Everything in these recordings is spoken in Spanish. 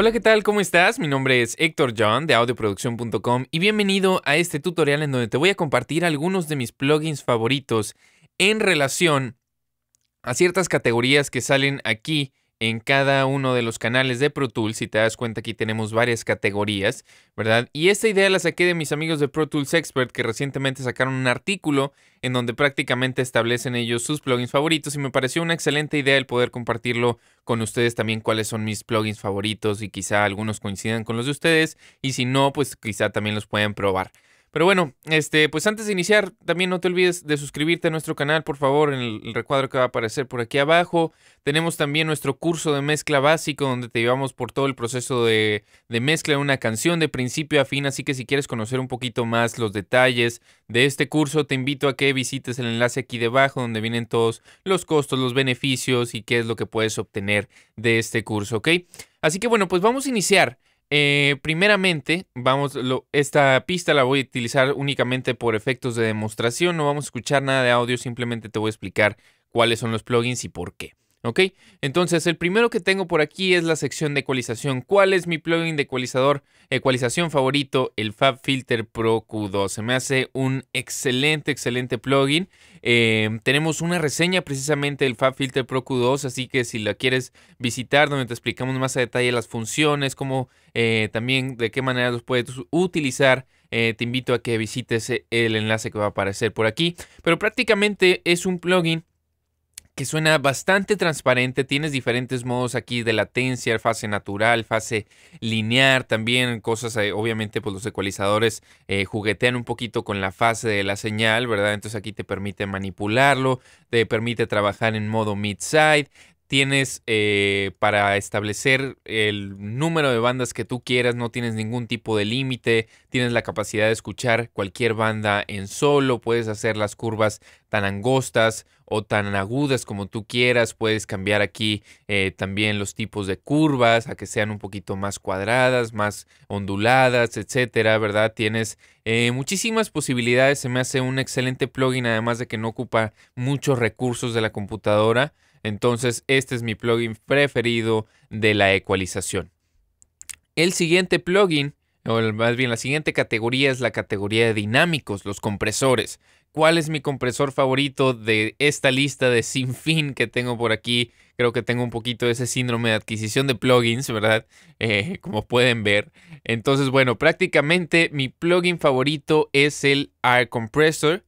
Hola, ¿qué tal? ¿Cómo estás? Mi nombre es Héctor John de audioproducción.com y bienvenido a este tutorial en donde te voy a compartir algunos de mis plugins favoritos en relación a ciertas categorías que salen aquí en cada uno de los canales de Pro Tools. Si te das cuenta, aquí tenemos varias categorías, ¿verdad? Y esta idea la saqué de mis amigos de Pro Tools Expert, que recientemente sacaron un artículo en donde prácticamente establecen ellos sus plugins favoritos y me pareció una excelente idea el poder compartirlo con ustedes también cuáles son mis plugins favoritos y quizá algunos coincidan con los de ustedes y si no, pues quizá también los pueden probar. Pero bueno, este, pues antes de iniciar, también no te olvides de suscribirte a nuestro canal, por favor, en el, recuadro que va a aparecer por aquí abajo. Tenemos también nuestro curso de mezcla básico, donde te llevamos por todo el proceso de, de mezcla de una canción de principio a fin. Así que si quieres conocer un poquito más los detalles de este curso, te invito a que visites el enlace aquí debajo, donde vienen todos los costos, los beneficios y qué es lo que puedes obtener de este curso, ¿ok? Así que bueno, pues vamos a iniciar. Eh, primeramente, vamos, esta pista la voy a utilizar únicamente por efectos de demostración, no vamos a escuchar nada de audio, simplemente te voy a explicar cuáles son los plugins y por qué. ¿Ok? Entonces, el primero que tengo por aquí es la sección de ecualización. ¿Cuál es mi plugin de ecualizador, ecualización favorito? El FabFilter Pro Q2. Se me hace un excelente, excelente plugin. Em, tenemos una reseña precisamente del FabFilter Pro Q2, así que si la quieres visitar, donde te explicamos más a detalle las funciones, cómo eh, también de qué manera los puedes utilizar. Eh, te invito a que visites eh, el enlace que va a aparecer por aquí. Pero prácticamente es un plugin que suena bastante transparente. Tienes diferentes modos aquí de latencia, fase natural, fase lineal. también cosas, eh, obviamente, pues los ecualizadores eh, juguetean un poquito con la fase de la señal, ¿verdad? Entonces aquí te permite manipularlo, te permite trabajar en modo mid-side, tienes eh, para establecer el número de bandas que tú quieras, no tienes ningún tipo de límite, tienes la capacidad de escuchar cualquier banda en solo, puedes hacer las curvas tan angostas o tan agudas como tú quieras, puedes cambiar aquí eh, también los tipos de curvas a que sean un poquito más cuadradas, más onduladas, etcétera, ¿verdad? Tienes eh, muchísimas posibilidades, se me hace un excelente plugin además de que no ocupa muchos recursos de la computadora. Entonces, este es mi plugin preferido de la ecualización. El siguiente plugin, o más bien la siguiente categoría es la categoría de dinámicos, los compresores. ¿Cuál es mi compresor favorito de esta lista de sin fin que tengo por aquí? Creo que tengo un poquito de ese síndrome de adquisición de plugins, ¿verdad? Eh, como pueden ver. Entonces, bueno, prácticamente mi plugin favorito es el Air Compressor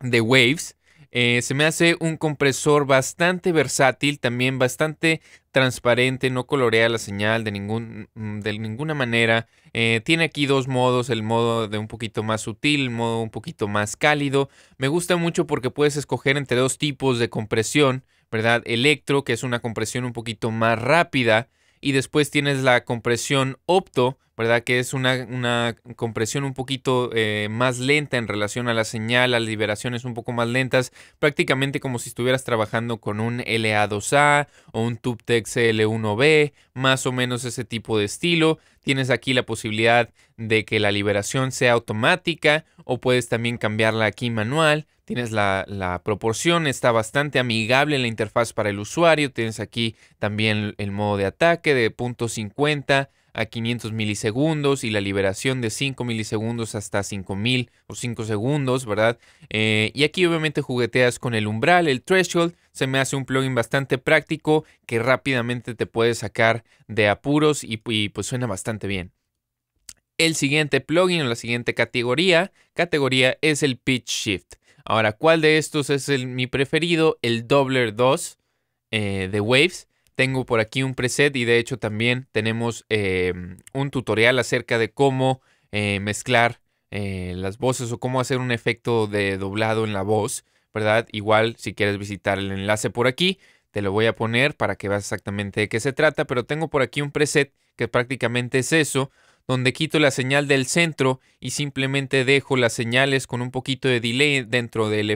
de Waves. Eh, se me hace un compresor bastante versátil, también bastante transparente, no colorea la señal de, ningún, mm, de ninguna manera. Eh, tiene aquí dos modos, el modo de un poquito más sutil, el modo un poquito más cálido. Me gusta mucho porque puedes escoger entre dos tipos de compresión, ¿verdad? Electro, que es una compresión un poquito más rápida, y después tienes la compresión opto, ¿verdad? Que es una, una compresión un poquito eh, más lenta en relación a la señal, las liberaciones un poco más lentas, prácticamente como si estuvieras trabajando con un LA2A o un TubeTex L1B, más o menos ese tipo de estilo. Tienes aquí la posibilidad de que la liberación sea automática o puedes también cambiarla aquí manual. Tienes la, proporción, está bastante amigable en la interfaz para el usuario. Tienes aquí también el modo de ataque de .50% a 500 milisegundos y la liberación de 5 milisegundos hasta 5000 o 5 segundos, ¿verdad? Eh, y aquí obviamente jugueteas con el umbral, el threshold, se me hace un plugin bastante práctico que rápidamente te puede sacar de apuros y, pues suena bastante bien. El siguiente plugin o la siguiente categoría, categoría es el Pitch Shift. Ahora, ¿cuál de estos es mi preferido? El Doubler 2 eh, de Waves. Tengo por aquí un preset y de hecho también tenemos eh, un tutorial acerca de cómo eh, mezclar eh, las voces o cómo hacer un efecto de doblado en la voz, ¿verdad? Igual si quieres visitar el enlace por aquí, te lo voy a poner para que veas exactamente de qué se trata, pero tengo por aquí un preset que prácticamente es eso, donde quito la señal del centro y simplemente dejo las señales con un poquito de delay dentro del,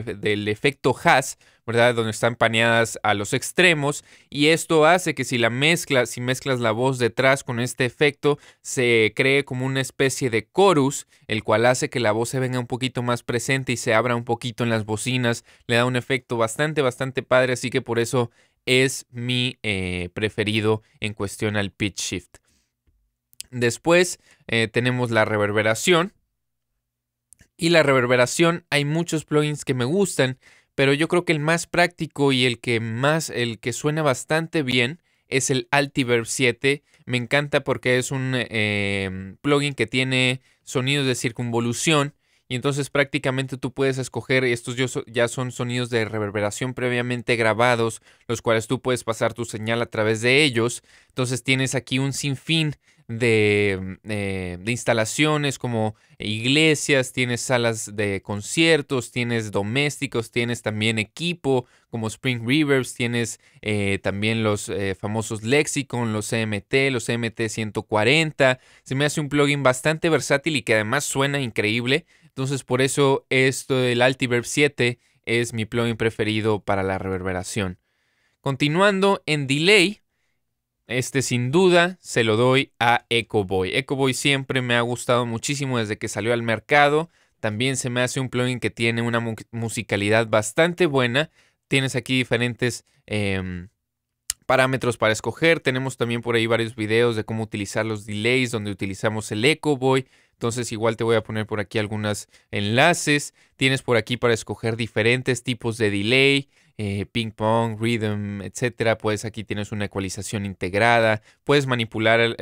efecto hash, ¿verdad? Donde están paneadas a los extremos y esto hace que si la mezclas, si mezclas la voz detrás con este efecto, se cree como una especie de chorus, el cual hace que la voz se venga un poquito más presente y se abra un poquito en las bocinas, le da un efecto bastante, bastante padre, así que por eso es mi eh, preferido en cuestión al pitch shift. Después eh, tenemos la reverberación. Y la reverberación, hay muchos plugins que me gustan, pero yo creo que el más práctico y el que más, el que suena bastante bien es el Altiverb 7. Me encanta porque es un eh, em, plugin que tiene sonidos de circunvolución. Y entonces prácticamente tú puedes escoger, estos ya son sonidos de reverberación previamente grabados, los cuales tú puedes pasar tu señal a través de ellos. Entonces tienes aquí un sinfín Mm, eh, de, instalaciones como iglesias, tienes salas de conciertos, tienes domésticos, tienes también equipo como Spring Reverbs, tienes eh, también los eh, famosos Lexicon, los CMT, e los CMT e 140. Se me hace un plugin bastante versátil y que además suena increíble. Entonces por eso esto del Altiverb 7 es mi plugin preferido para la reverberación. Continuando en delay, este sin duda se lo doy a Boy. Echo Boy siempre me ha gustado muchísimo desde que salió al mercado. También se me hace un plugin que tiene una musicalidad bastante buena. Tienes aquí diferentes em, parámetros para escoger. Tenemos también por ahí varios videos de cómo utilizar los delays, donde utilizamos el Boy. Entonces igual te voy a poner por aquí algunos enlaces. Tienes por aquí para escoger diferentes tipos de delay. Eh, ping pong, rhythm, etcétera. Pues aquí tienes una ecualización integrada. Puedes manipular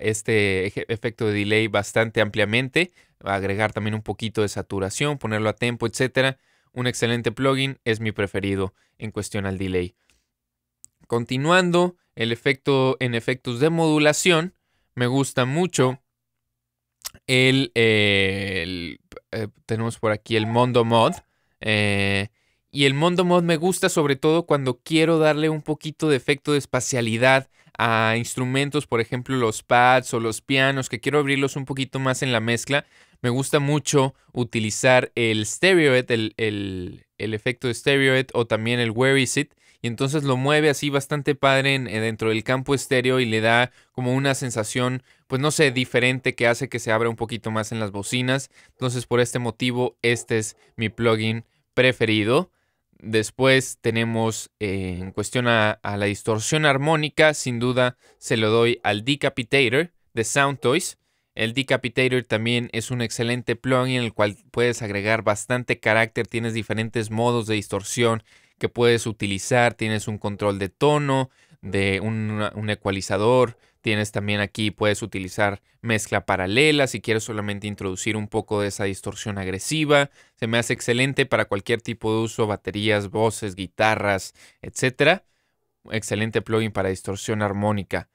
este efecto de delay bastante ampliamente, agregar también un poquito de saturación, ponerlo a tempo, etcétera. Un excelente plugin es mi preferido en cuestión al delay. Continuando, el efecto en efectos de modulación me gusta mucho. El, eh, eh, tenemos por aquí el Mondo Mod. Eh, y el Mondo Mod me gusta sobre todo cuando quiero darle un poquito de efecto de espacialidad a instrumentos, por ejemplo los pads o los pianos, que quiero abrirlos un poquito más en la mezcla. Me gusta mucho utilizar el stereo el, efecto de stereo o también el where is it, y entonces lo mueve así bastante padre dentro del campo estéreo y le da como una sensación, pues no sé, diferente que hace que se abra un poquito más en las bocinas. Entonces por este motivo este es mi plugin preferido. Después tenemos eh, en cuestión a, la distorsión armónica, sin duda se lo doy al Decapitator de Sound Toys. El Decapitator también es un excelente plugin en el cual puedes agregar bastante carácter, tienes diferentes modos de distorsión que puedes utilizar, tienes un control de tono, de un, un ecualizador, Tienes también aquí, puedes utilizar mezcla paralela si quieres solamente introducir un poco de esa distorsión agresiva. Se me hace excelente para cualquier tipo de uso, baterías, voces, guitarras, etc. Excelente plugin para distorsión armónica.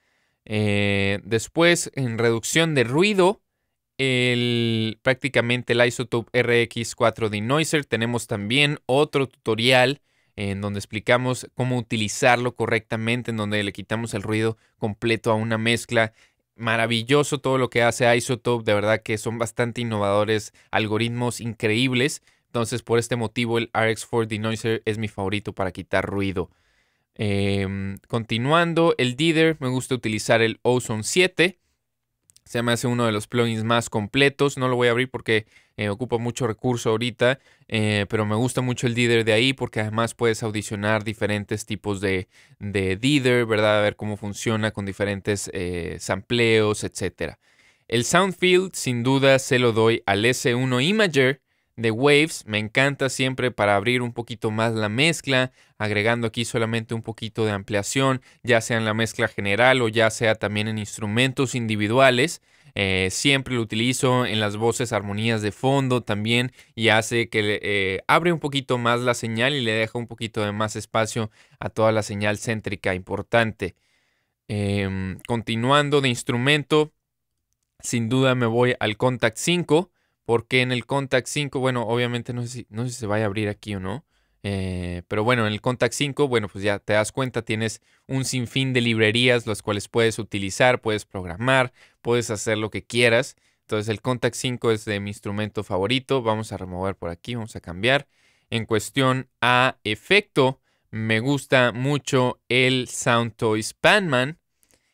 Eh, después, en reducción de ruido, el, prácticamente el iZotope RX4 Denoiser. Tenemos también otro tutorial en donde explicamos cómo utilizarlo correctamente, en donde le quitamos el ruido completo a una mezcla. Maravilloso todo lo que hace Isotope, de verdad que son bastante innovadores, algoritmos increíbles. Entonces, por este motivo, el RX4 Denoiser es mi favorito para quitar ruido. Em, continuando, el Dither, me gusta utilizar el Ozone 7. Se me hace uno de los plugins más completos. No lo voy a abrir porque eh, ocupa mucho recurso ahorita, eh, pero me gusta mucho el Deezer de ahí porque además puedes audicionar diferentes tipos de, de ¿verdad? A ver cómo funciona con diferentes eh, sampleos, etc. El Soundfield, sin duda, se lo doy al S1 Imager de Waves. Me encanta siempre para abrir un poquito más la mezcla, agregando aquí solamente un poquito de ampliación, ya sea en la mezcla general o ya sea también en instrumentos individuales. Eh, siempre lo utilizo en las voces, armonías de fondo también y hace que eh, abre un poquito más la señal y le deja un poquito de más espacio a toda la señal céntrica importante. Em, continuando de instrumento, sin duda me voy al Contact 5. Porque en el Contact 5, bueno, obviamente no sé si, no si se va a abrir aquí o no. Eh, pero bueno, en el Contact 5, bueno, pues ya te das cuenta, tienes un sinfín de librerías las cuales puedes utilizar, puedes programar, puedes hacer lo que quieras. Entonces el Contact 5 es de mi instrumento favorito. Vamos a remover por aquí, vamos a cambiar. En cuestión a efecto, me gusta mucho el Sound Toys Panman.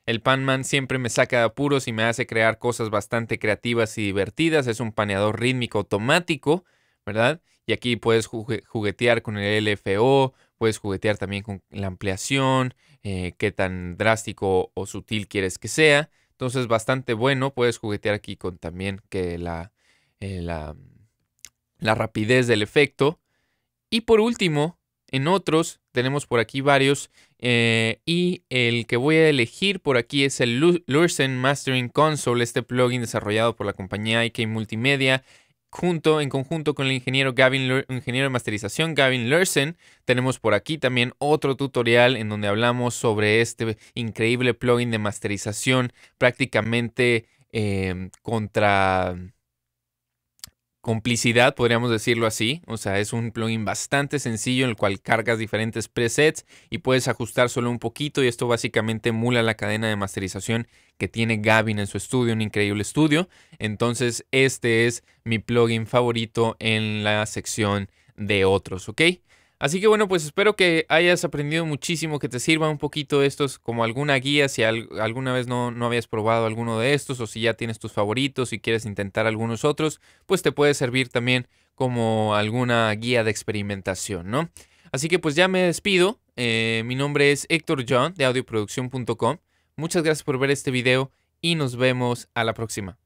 El Panman siempre me saca de apuros y me hace crear cosas bastante creativas y divertidas. Es un paneador rítmico automático, ¿verdad? Y aquí puedes juguetear con el LFO, puedes juguetear también con la ampliación, eh, qué tan drástico o sutil quieres que sea. Entonces, bastante bueno. Puedes juguetear aquí con también que la, eh, la, la rapidez del efecto. Y por último, en otros tenemos por aquí varios eh, y el que voy a elegir por aquí es el Lursen Mastering Console, este plugin desarrollado por la compañía IK Multimedia junto, en conjunto con el ingeniero Gavin, ingeniero de masterización Gavin Lursen. Tenemos por aquí también otro tutorial en donde hablamos sobre este increíble plugin de masterización prácticamente eh, contra complicidad, podríamos decirlo así. O sea, es un plugin bastante sencillo en el cual cargas diferentes presets y puedes ajustar solo un poquito y esto básicamente emula la cadena de masterización que tiene Gavin en su estudio, un increíble estudio. Entonces, este es mi plugin favorito en la sección de otros, ¿ok? Así que bueno, pues espero que hayas aprendido muchísimo, que te sirva un poquito estos como alguna guía, si alguna vez no, no habías probado alguno de estos o si ya tienes tus favoritos y quieres intentar algunos otros, pues te puede servir también como alguna guía de experimentación, ¿no? Así que pues ya me despido. Eh, mi nombre es Héctor John de audioproducción.com. Muchas gracias por ver este video y nos vemos a la próxima.